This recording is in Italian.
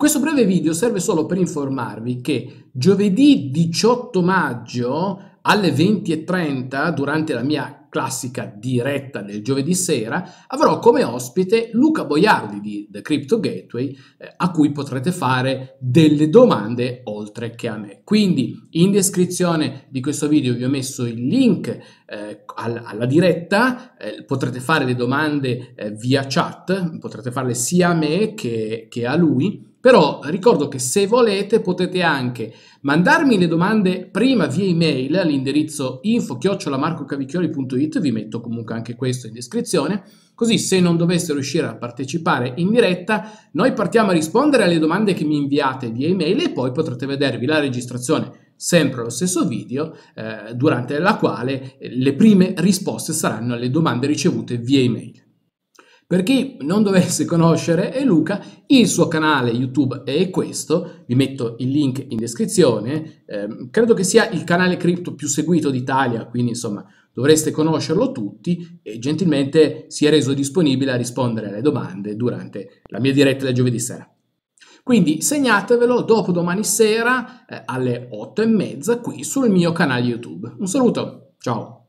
Questo breve video serve solo per informarvi che giovedì 18 maggio alle 20.30 durante la mia classica diretta del giovedì sera avrò come ospite Luca Boiardi di The Crypto Gateway eh, a cui potrete fare delle domande oltre che a me. Quindi in descrizione di questo video vi ho messo il link eh, alla, alla, diretta, eh, potrete fare le domande eh, via chat, potrete farle sia a me che, che a lui però ricordo che se volete potete anche mandarmi le domande prima via email all'indirizzo info-marcocavicchioli.it, vi metto comunque anche questo in descrizione, così se non doveste riuscire a partecipare in diretta, noi partiamo a rispondere alle domande che mi inviate via email e poi potrete vedervi la registrazione sempre lo stesso video eh, durante la quale le prime risposte saranno alle domande ricevute via email. Per chi non dovesse conoscere è Luca, il suo canale YouTube è questo, vi metto il link in descrizione, eh, credo che sia il canale cripto più seguito d'Italia, quindi insomma dovreste conoscerlo tutti e gentilmente si è reso disponibile a rispondere alle domande durante la mia diretta del giovedì sera. Quindi segnatevelo dopo domani sera eh, alle 8 e mezza qui sul mio canale YouTube. Un saluto, ciao!